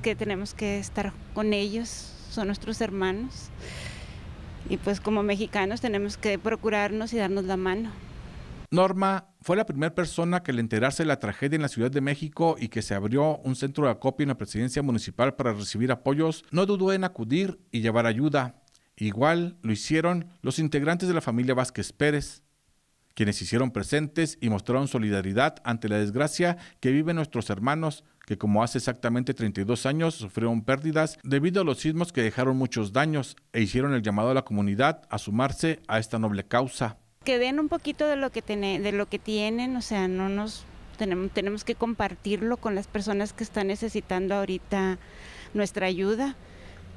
que tenemos que estar con ellos, son nuestros hermanos. Y pues como mexicanos tenemos que procurarnos y darnos la mano. Norma fue la primera persona que al enterarse de la tragedia en la Ciudad de México y que se abrió un centro de acopio en la presidencia municipal para recibir apoyos, no dudó en acudir y llevar ayuda. Igual lo hicieron los integrantes de la familia Vázquez Pérez, quienes hicieron presentes y mostraron solidaridad ante la desgracia que viven nuestros hermanos que como hace exactamente 32 años sufrieron pérdidas debido a los sismos que dejaron muchos daños e hicieron el llamado a la comunidad a sumarse a esta noble causa. Que den un poquito de lo que, tienen, o sea, no nos tenemos, tenemos que compartirlo con las personas que están necesitando ahorita nuestra ayuda.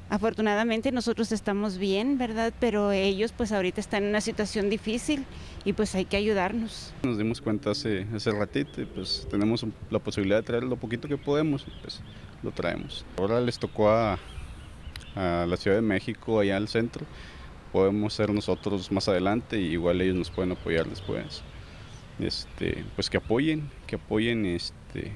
Afortunadamente nosotros estamos bien, ¿verdad? Pero ellos pues ahorita están en una situación difícil y pues hay que ayudarnos. Nos dimos cuenta hace, hace ratito y pues tenemos la posibilidad de traer lo poquito que podemos y pues lo traemos. Ahora les tocó a, la Ciudad de México, allá al centro, podemos ser nosotros más adelante y igual ellos nos pueden apoyar después. Este, pues que apoyen, que apoyen este,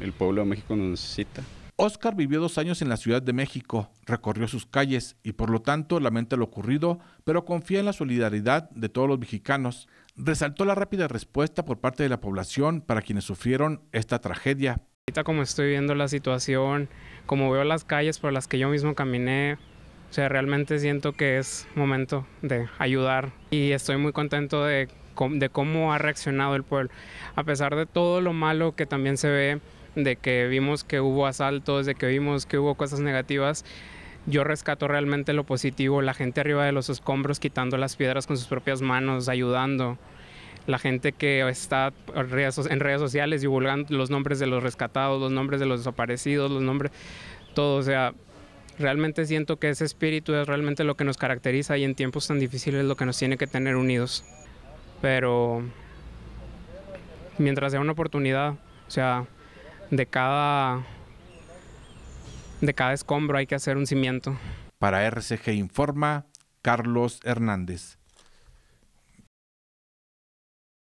el pueblo de México nos necesita. Oscar vivió dos años en la Ciudad de México, recorrió sus calles y por lo tanto lamenta lo ocurrido, pero confía en la solidaridad de todos los mexicanos. Resaltó la rápida respuesta por parte de la población para quienes sufrieron esta tragedia. Ahorita como estoy viendo la situación, como veo las calles por las que yo mismo caminé, o sea, realmente siento que es momento de ayudar y estoy muy contento de, de cómo ha reaccionado el pueblo. A pesar de todo lo malo que también se ve, de que vimos que hubo asaltos, de que vimos que hubo cosas negativas. Yo rescato realmente lo positivo, la gente arriba de los escombros quitando las piedras con sus propias manos, ayudando. La gente que está en redes sociales divulgando los nombres de los rescatados, los nombres de los desaparecidos, los nombres, todo. O sea, realmente siento que ese espíritu es realmente lo que nos caracteriza y en tiempos tan difíciles lo que nos tiene que tener unidos. Pero mientras sea una oportunidad, o sea, de cada, de cada escombro hay que hacer un cimiento. Para RCG Informa, Carlos Hernández.